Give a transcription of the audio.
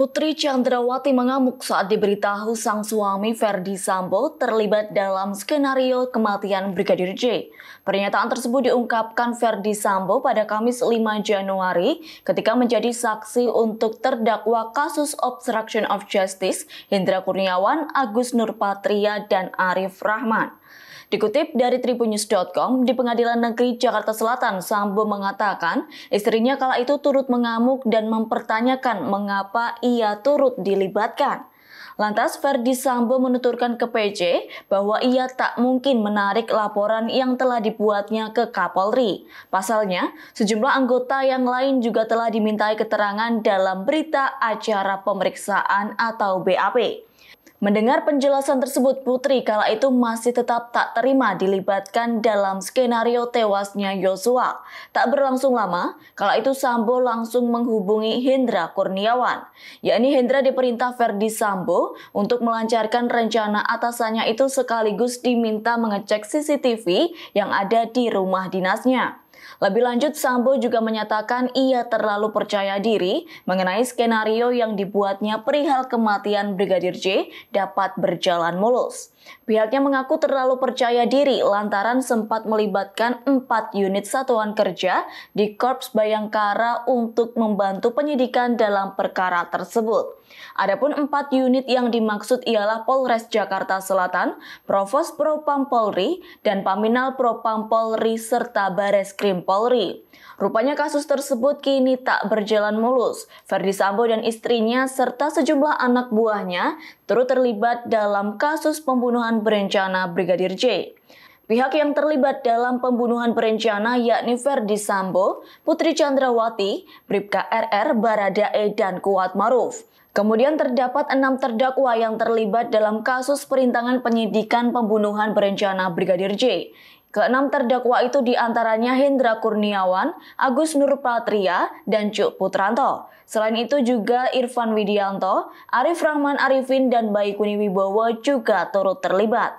Putri Chandrawati mengamuk saat diberitahu sang suami Ferdi Sambo terlibat dalam skenario kematian Brigadir J. Pernyataan tersebut diungkapkan Ferdi Sambo pada Kamis 5 Januari ketika menjadi saksi untuk terdakwa kasus obstruction of justice Hendra Kurniawan, Agus Nurpatria, dan Arif Rahman. Dikutip dari tribunnews.com, di Pengadilan Negeri Jakarta Selatan, Sambo mengatakan istrinya kala itu turut mengamuk dan mempertanyakan mengapa ia turut dilibatkan. Lantas Ferdi Sambo menuturkan ke PC bahwa ia tak mungkin menarik laporan yang telah dibuatnya ke Kapolri. Pasalnya, sejumlah anggota yang lain juga telah dimintai keterangan dalam berita acara pemeriksaan atau BAP. Mendengar penjelasan tersebut, Putri kala itu masih tetap tak terima dilibatkan dalam skenario tewasnya Yosua. Tak berlangsung lama, kala itu Sambo langsung menghubungi Hendra Kurniawan. Yakni Hendra diperintah Verdi Sambo untuk melancarkan rencana atasannya itu sekaligus diminta mengecek CCTV yang ada di rumah dinasnya. Lebih lanjut, Sambo juga menyatakan ia terlalu percaya diri mengenai skenario yang dibuatnya perihal kematian Brigadir J dapat berjalan mulus. Pihaknya mengaku terlalu percaya diri lantaran sempat melibatkan empat unit satuan kerja di Korps Bayangkara untuk membantu penyidikan dalam perkara tersebut. Adapun empat unit yang dimaksud ialah Polres Jakarta Selatan, Provos Propam Polri, dan Paminal Propam Polri serta Bareskrim Polri. Rupanya kasus tersebut kini tak berjalan mulus. Verdi Sambo dan istrinya serta sejumlah anak buahnya turut ter terlibat dalam kasus pembunuhan berencana Brigadir J. Pihak yang terlibat dalam pembunuhan berencana yakni Verdi Sambo, Putri Chandrawati, Bribka RR, Baradae, dan Kuat Maruf. Kemudian terdapat enam terdakwa yang terlibat dalam kasus perintangan penyidikan pembunuhan berencana Brigadir J, Keenam terdakwa itu diantaranya Hendra Kurniawan, Agus Nurpatria, dan Cuk Putranto. Selain itu juga Irfan Widianto, Arif Rahman Arifin, dan Baikuni Wibowo juga turut terlibat.